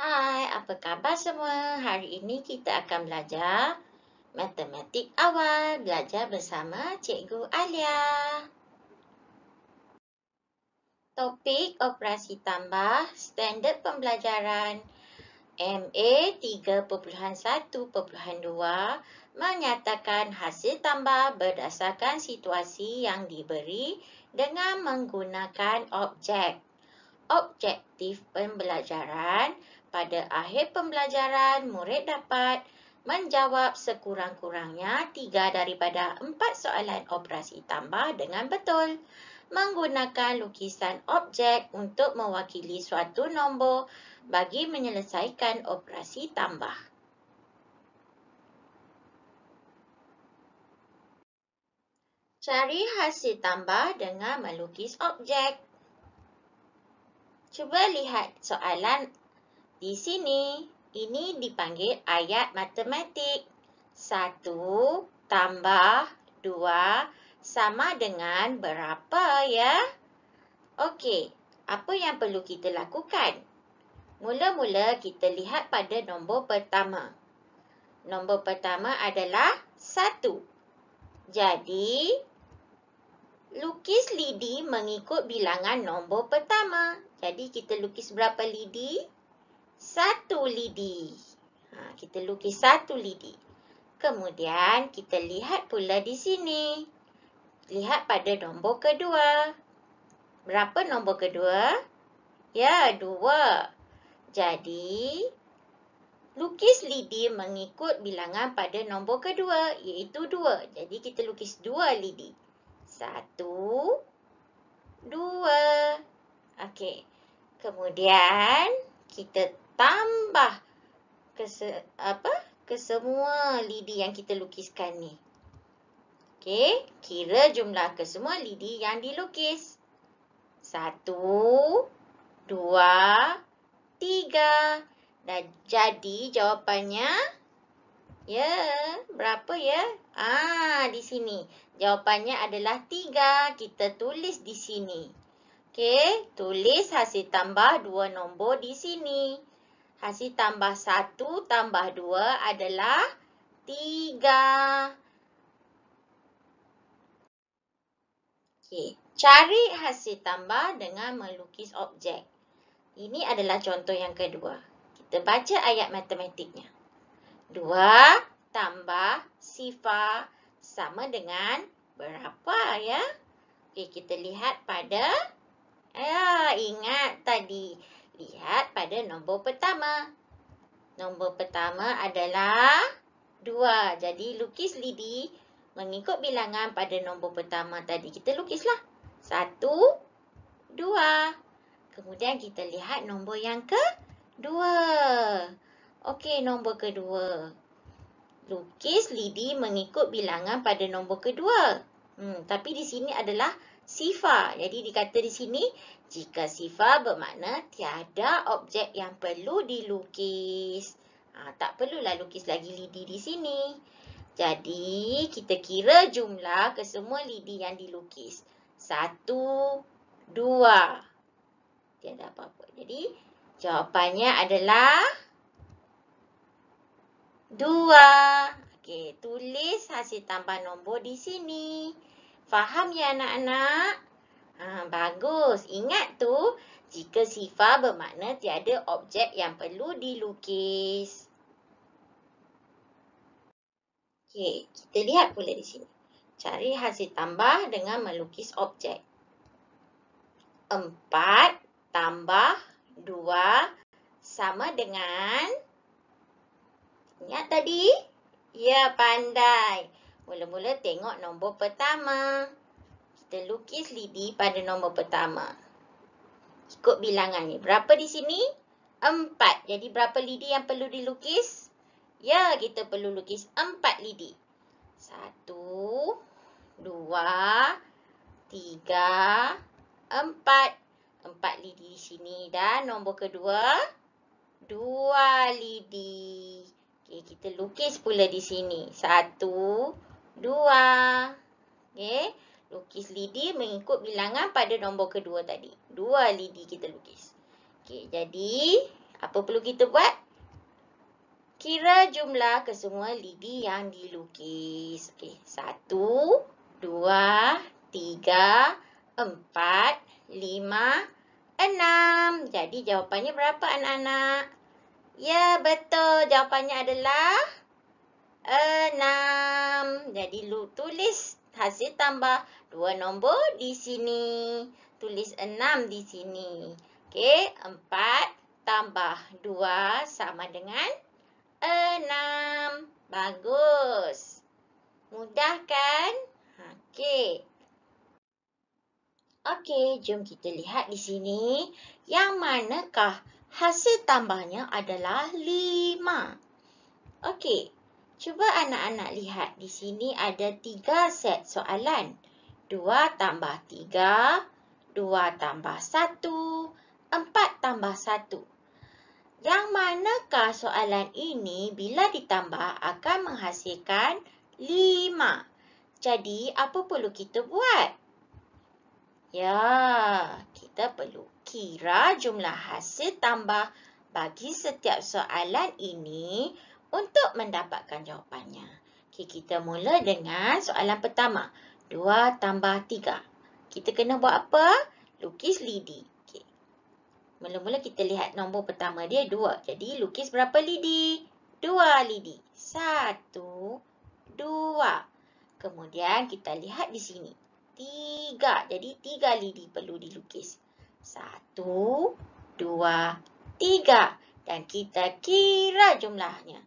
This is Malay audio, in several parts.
Hai, apa khabar semua? Hari ini kita akan belajar matematik awal. Belajar bersama Cikgu Alia. Topik operasi tambah standard pembelajaran MA 3.1.2 menyatakan hasil tambah berdasarkan situasi yang diberi dengan menggunakan objek. Objektif pembelajaran pada akhir pembelajaran, murid dapat menjawab sekurang-kurangnya tiga daripada empat soalan operasi tambah dengan betul. Menggunakan lukisan objek untuk mewakili suatu nombor bagi menyelesaikan operasi tambah. Cari hasil tambah dengan melukis objek. Cuba lihat soalan di sini, ini dipanggil ayat matematik. 1 tambah 2 sama dengan berapa ya? Okey, apa yang perlu kita lakukan? Mula-mula kita lihat pada nombor pertama. Nombor pertama adalah 1. Jadi, lukis lidi mengikut bilangan nombor pertama. Jadi, kita lukis berapa lidi? satu lidi. Ha, kita lukis satu lidi. Kemudian kita lihat pula di sini. Lihat pada nombor kedua. Berapa nombor kedua? Ya, dua. Jadi, lukis lidi mengikut bilangan pada nombor kedua, iaitu dua. Jadi, kita lukis dua lidi. Satu, dua. Okey. Kemudian, kita tambah kese, apa kesemua lidi yang kita lukiskan ni. Okey, kira jumlah kesemua lidi yang dilukis. Satu, dua, tiga. Dan jadi jawapannya. Ya, yeah, berapa ya? Yeah? Ah, di sini. Jawapannya adalah tiga. Kita tulis di sini. Okey, tulis hasil tambah dua nombor di sini. Hasil tambah 1 tambah 2 adalah 3. Okay, cari hasil tambah dengan melukis objek. Ini adalah contoh yang kedua. Kita baca ayat matematiknya. 2 tambah sifar sama dengan berapa ya? Okay, kita lihat pada... Ya, ingat tadi... Lihat pada nombor pertama. Nombor pertama adalah 2. Jadi lukis lidi mengikut bilangan pada nombor pertama tadi. Kita lukislah. 1, 2. Kemudian kita lihat nombor yang kedua. Okey, nombor kedua. Lukis lidi mengikut bilangan pada nombor kedua. Hmm, tapi di sini adalah sifa. Jadi dikata di sini, jika sifa bermakna tiada objek yang perlu dilukis. Ha, tak perlulah lukis lagi lidi di sini. Jadi kita kira jumlah kesemua lidi yang dilukis. Satu, dua. Tiada apa-apa. Jadi jawapannya adalah dua. Okey, tulis hasil tambah nombor di sini. Faham ya anak-anak? Ha, bagus. Ingat tu jika sifar bermakna tiada objek yang perlu dilukis. Okey, kita lihat pula di sini. Cari hasil tambah dengan melukis objek. Empat tambah dua sama dengan... Ingat tadi? Ya, pandai. Pandai. Mula-mula tengok nombor pertama. Kita lukis lidi pada nombor pertama. Ikut bilangan ni. Berapa di sini? Empat. Jadi berapa lidi yang perlu dilukis? Ya, kita perlu lukis empat lidi. Satu, dua, tiga, empat. Empat lidi di sini. Dan nombor kedua, dua lidi. Okey, kita lukis pula di sini. Satu, dua. Dua, okay? Lukis lidi mengikut bilangan pada nombor kedua tadi. Dua lidi kita lukis. Okay, jadi apa perlu kita buat? Kira jumlah kesemua lidi yang dilukis. Okay, satu, dua, tiga, empat, lima, enam. Jadi jawapannya berapa anak-anak? Ya, betul. Jawapannya adalah enam. Jadi, lu tulis hasil tambah dua nombor di sini. Tulis enam di sini. Okey, empat tambah dua sama dengan enam. Bagus. Mudah kan? Okey. Okey, jom kita lihat di sini. Yang manakah hasil tambahnya adalah lima. Okey, Cuba anak-anak lihat di sini ada tiga set soalan. Dua tambah tiga, dua tambah satu, empat tambah satu. Yang manakah soalan ini bila ditambah akan menghasilkan lima? Jadi, apa perlu kita buat? Ya, kita perlu kira jumlah hasil tambah bagi setiap soalan ini untuk mendapatkan jawapannya. Okay, kita mula dengan soalan pertama. 2 tambah 3. Kita kena buat apa? Lukis lidi. Mula-mula kita lihat nombor pertama dia 2. Jadi lukis berapa lidi? 2 lidi. 1, 2. Kemudian kita lihat di sini. 3. Jadi 3 lidi perlu dilukis. 1, 2, 3. Dan kita kira jumlahnya.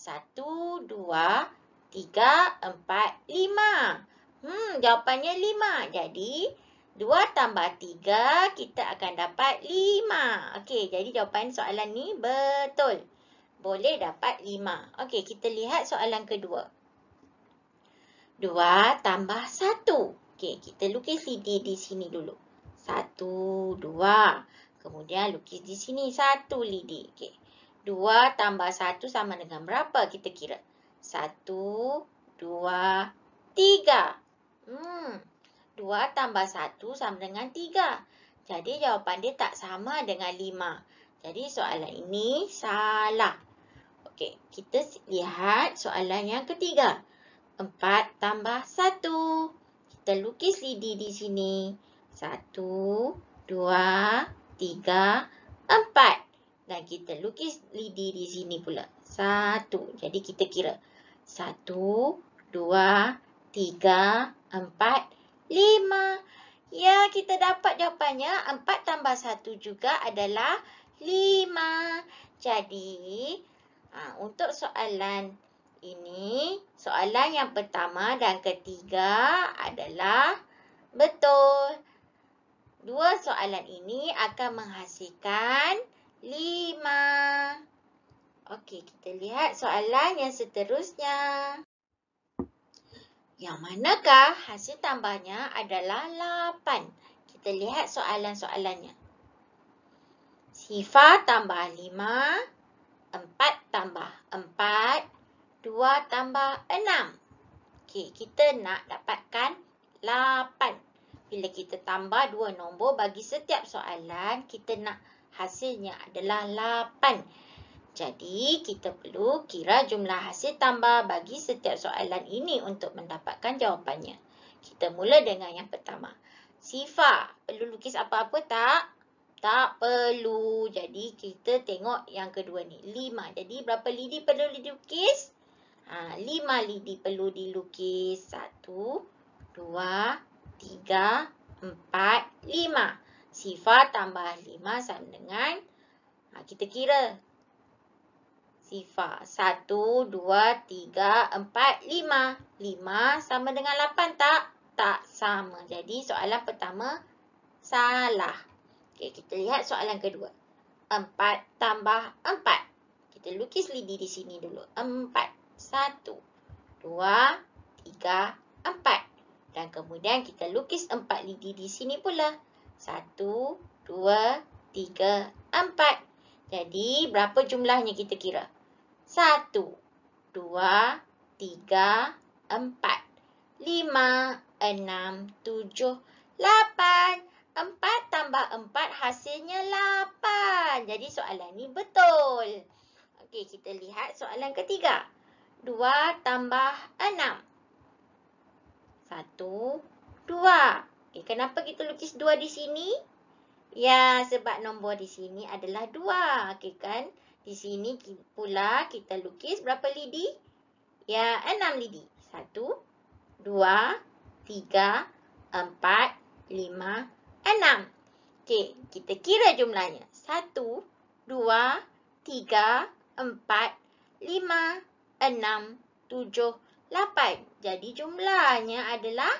Satu, dua, tiga, empat, lima. Hmm, jawapannya lima. Jadi, dua tambah tiga, kita akan dapat lima. Okey, jadi jawapan soalan ni betul. Boleh dapat lima. Okey, kita lihat soalan kedua. Dua tambah satu. Okey, kita lukis CD di sini dulu. Satu, dua. Kemudian lukis di sini satu lidi. Okey. 2 tambah 1 sama dengan berapa kita kira? 1, 2, 3. Hmm, 2 tambah 1 sama dengan 3. Jadi jawapan dia tak sama dengan 5. Jadi soalan ini salah. Okey, kita lihat soalan yang ketiga. 4 tambah 1. Kita lukis lidi di sini. 1, 2, 3, 4. Dan kita lukis lidi di sini pula. Satu. Jadi kita kira. Satu, dua, tiga, empat, lima. Ya, kita dapat jawapannya. Empat tambah satu juga adalah lima. Jadi, ha, untuk soalan ini, soalan yang pertama dan ketiga adalah betul. Dua soalan ini akan menghasilkan... Okey, kita lihat soalan yang seterusnya. Yang manakah hasil tambahnya adalah 8? Kita lihat soalan-soalannya. Sifar tambah 5, 4 tambah 4, 2 tambah 6. Okey, kita nak dapatkan 8. Bila kita tambah 2 nombor bagi setiap soalan, kita nak hasilnya adalah 8. 8. Jadi, kita perlu kira jumlah hasil tambah bagi setiap soalan ini untuk mendapatkan jawapannya. Kita mula dengan yang pertama. Sifa, perlu lukis apa-apa tak? Tak perlu. Jadi, kita tengok yang kedua ni. Lima. Jadi, berapa lidi perlu dilukis? Ha, lima lidi perlu dilukis. Satu, dua, tiga, empat, lima. Sifa tambah lima sama dengan... Ha, kita kira sifar. Satu, dua, tiga, empat, lima. Lima sama dengan lapan tak? Tak sama. Jadi soalan pertama salah. Okay, kita lihat soalan kedua. Empat tambah empat. Kita lukis lidi di sini dulu. Empat. Satu, dua, tiga, empat. Dan kemudian kita lukis empat lidi di sini pula. Satu, dua, tiga, empat. Jadi, berapa jumlahnya kita kira? Satu, dua, tiga, empat, lima, enam, tujuh, lapan. Empat tambah empat hasilnya lapan. Jadi soalan ni betul. Okey, kita lihat soalan ketiga. Dua tambah enam. Satu, dua. Okey, eh, kenapa kita lukis dua di sini? Ya, sebab nombor di sini adalah dua. Okey, kan? Di sini pula kita lukis berapa lidi? Ya, enam lidi. Satu, dua, tiga, empat, lima, enam. Okey, kita kira jumlahnya. Satu, dua, tiga, empat, lima, enam, tujuh, lapan. Jadi jumlahnya adalah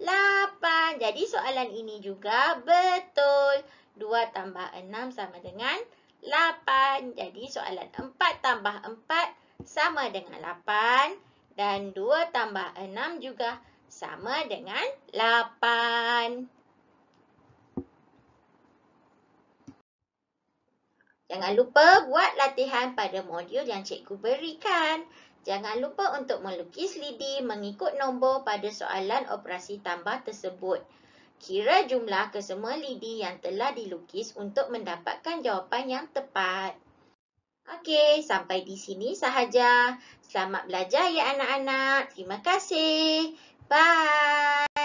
lapan. Jadi soalan ini juga betul. Dua tambah enam sama dengan lapan. 8. Jadi soalan 4 tambah 4 sama dengan 8. Dan 2 tambah 6 juga sama dengan 8. Jangan lupa buat latihan pada modul yang cikgu berikan. Jangan lupa untuk melukis lidi mengikut nombor pada soalan operasi tambah tersebut kira jumlah kesemua lidi yang telah dilukis untuk mendapatkan jawapan yang tepat. Okey, sampai di sini sahaja. Selamat belajar ya anak-anak. Terima kasih. Bye.